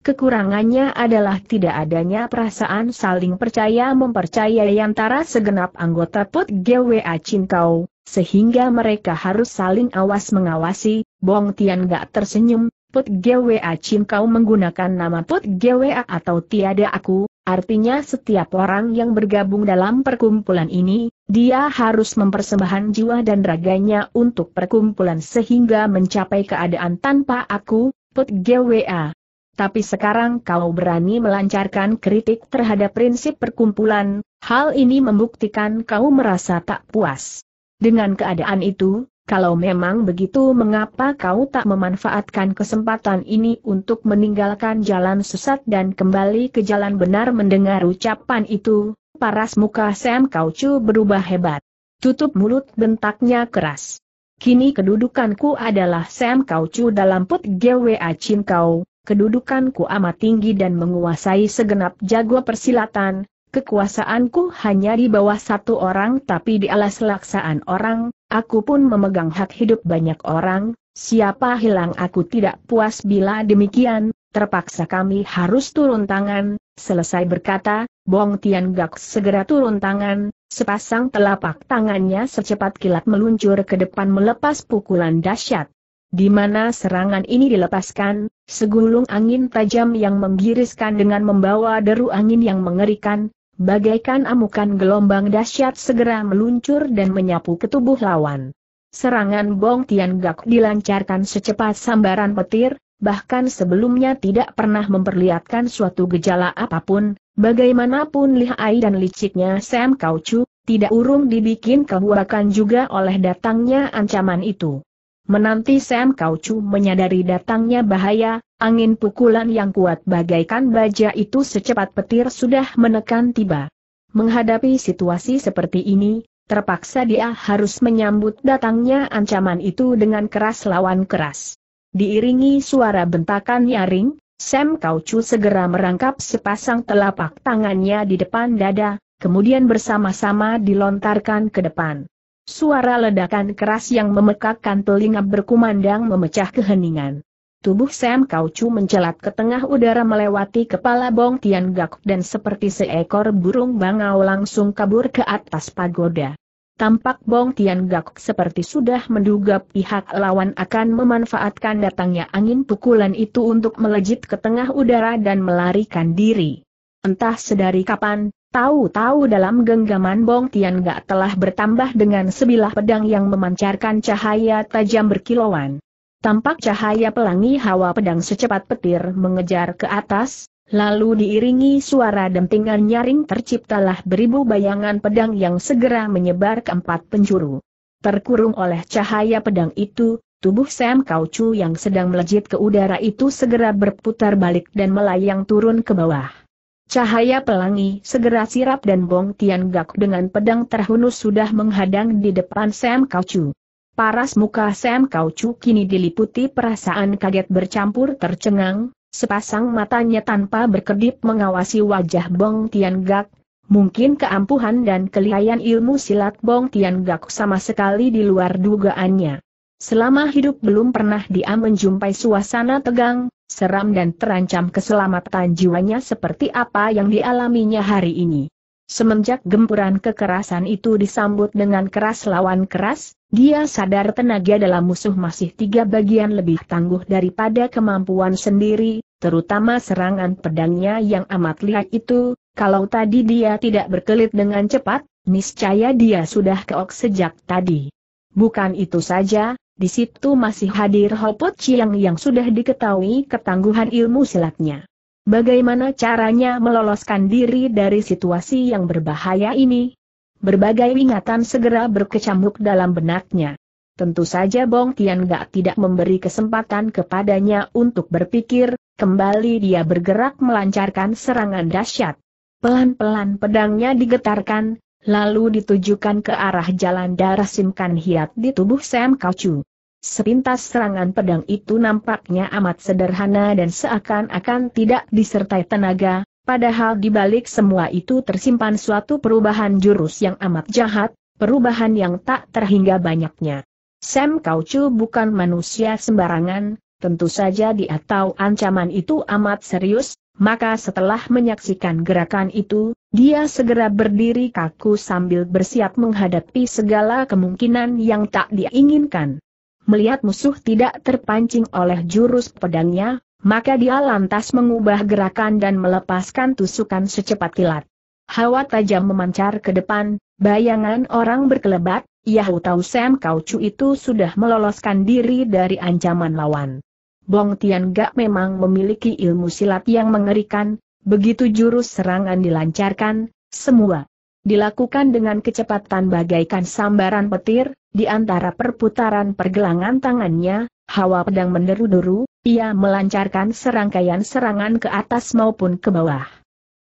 Kekurangannya adalah tidak adanya perasaan saling percaya mempercayai antara segenap anggota PUT GWA Cintau, sehingga mereka harus saling awas-mengawasi, Bong Tian gak tersenyum, Put GWA Cintau menggunakan nama Put GWA atau Tiada Aku, artinya setiap orang yang bergabung dalam perkumpulan ini, dia harus mempersembahkan jiwa dan raganya untuk perkumpulan sehingga mencapai keadaan tanpa aku, Put GWA tapi sekarang kau berani melancarkan kritik terhadap prinsip perkumpulan, hal ini membuktikan kau merasa tak puas. Dengan keadaan itu, kalau memang begitu mengapa kau tak memanfaatkan kesempatan ini untuk meninggalkan jalan sesat dan kembali ke jalan benar mendengar ucapan itu, paras muka Sam Kaucu berubah hebat. Tutup mulut bentaknya keras. Kini kedudukanku adalah Sam Kaucu dalam put GWA kau kedudukanku amat tinggi dan menguasai segenap jago persilatan, kekuasaanku hanya di bawah satu orang tapi di alas laksaan orang, aku pun memegang hak hidup banyak orang, siapa hilang aku tidak puas bila demikian, terpaksa kami harus turun tangan, selesai berkata, Bong Tian Gak segera turun tangan, sepasang telapak tangannya secepat kilat meluncur ke depan melepas pukulan dahsyat. Di mana serangan ini dilepaskan, segulung angin tajam yang menggiriskan dengan membawa deru angin yang mengerikan, bagaikan amukan gelombang dahsyat segera meluncur dan menyapu ke tubuh lawan. Serangan Bong gak dilancarkan secepat sambaran petir, bahkan sebelumnya tidak pernah memperlihatkan suatu gejala apapun, bagaimanapun lihai dan liciknya Sam Kaucu, tidak urung dibikin kebuakan juga oleh datangnya ancaman itu. Menanti Sam Kaucu menyadari datangnya bahaya, angin pukulan yang kuat bagaikan baja itu secepat petir sudah menekan tiba. Menghadapi situasi seperti ini, terpaksa dia harus menyambut datangnya ancaman itu dengan keras lawan keras. Diiringi suara bentakan nyaring, Sam Kaucu segera merangkap sepasang telapak tangannya di depan dada, kemudian bersama-sama dilontarkan ke depan. Suara ledakan keras yang memekakkan telinga berkumandang memecah keheningan. Tubuh Sam Kaucu mencelat ke tengah udara melewati kepala Bong Tian Gak dan seperti seekor burung bangau langsung kabur ke atas pagoda. Tampak Bong Tian Gak seperti sudah menduga pihak lawan akan memanfaatkan datangnya angin pukulan itu untuk melejit ke tengah udara dan melarikan diri. Entah sedari kapan, Tahu-tahu dalam genggaman Bong Tian Gak telah bertambah dengan sebilah pedang yang memancarkan cahaya tajam berkilauan. Tampak cahaya pelangi hawa pedang secepat petir mengejar ke atas, lalu diiringi suara dentingan nyaring terciptalah beribu bayangan pedang yang segera menyebar ke empat penjuru. Terkurung oleh cahaya pedang itu, tubuh Sam Kaucu yang sedang melejit ke udara itu segera berputar balik dan melayang turun ke bawah. Cahaya pelangi segera sirap dan Bong Tian Gak dengan pedang terhunus sudah menghadang di depan Sam Kau Chu. Paras muka Sam Kau Chu kini diliputi perasaan kaget bercampur tercengang, sepasang matanya tanpa berkedip mengawasi wajah Bong Tian Gak. Mungkin keampuhan dan kelihayan ilmu silat Bong Tian Gak sama sekali di luar dugaannya. Selama hidup belum pernah dia menjumpai suasana tegang, seram dan terancam keselamatan jiwanya seperti apa yang dialaminya hari ini. Semenjak gempuran kekerasan itu disambut dengan keras lawan keras, dia sadar tenaga dalam musuh masih tiga bagian lebih tangguh daripada kemampuan sendiri, terutama serangan pedangnya yang amat lihat itu, kalau tadi dia tidak berkelit dengan cepat, niscaya dia sudah keok sejak tadi. Bukan itu saja, di situ masih hadir Hopot Chiang yang sudah diketahui ketangguhan ilmu silatnya. Bagaimana caranya meloloskan diri dari situasi yang berbahaya ini? Berbagai ingatan segera berkecamuk dalam benaknya. Tentu saja Bong Tian Gak tidak memberi kesempatan kepadanya untuk berpikir, kembali dia bergerak melancarkan serangan dahsyat. Pelan-pelan pedangnya digetarkan, lalu ditujukan ke arah jalan darah simkan hiat di tubuh Sam Kauchu. Sepintas serangan pedang itu nampaknya amat sederhana dan seakan-akan tidak disertai tenaga, padahal di balik semua itu tersimpan suatu perubahan jurus yang amat jahat, perubahan yang tak terhingga banyaknya. Sam Kauchu bukan manusia sembarangan, tentu saja dia tahu ancaman itu amat serius, maka setelah menyaksikan gerakan itu, dia segera berdiri kaku sambil bersiap menghadapi segala kemungkinan yang tak diinginkan. Melihat musuh tidak terpancing oleh jurus pedangnya, maka dia lantas mengubah gerakan dan melepaskan tusukan secepat kilat. Hawa tajam memancar ke depan, bayangan orang berkelebat, Yahutau Sam Kaucu itu sudah meloloskan diri dari ancaman lawan. Bong Tian Gak memang memiliki ilmu silat yang mengerikan, begitu jurus serangan dilancarkan, semua dilakukan dengan kecepatan bagaikan sambaran petir, di antara perputaran pergelangan tangannya, hawa pedang menderu-deru, ia melancarkan serangkaian serangan ke atas maupun ke bawah.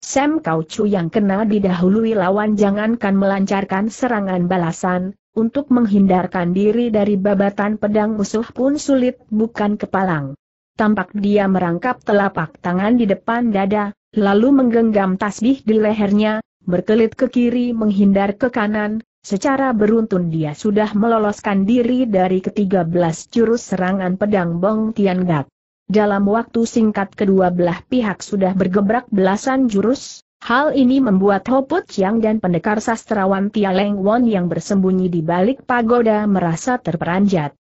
Sam Kau yang kena didahului lawan jangankan melancarkan serangan balasan, untuk menghindarkan diri dari babatan pedang musuh pun sulit, bukan kepalang. Tampak dia merangkap telapak tangan di depan dada, lalu menggenggam tasbih di lehernya, berkelit ke kiri menghindar ke kanan, Secara beruntun dia sudah meloloskan diri dari ke-13 jurus serangan pedang Bong Tian Gak. Dalam waktu singkat kedua belah pihak sudah bergebrak belasan jurus, Hal ini membuat Hoput Chiang dan pendekar sastrawan Tia Leng Won yang bersembunyi di balik pagoda merasa terperanjat.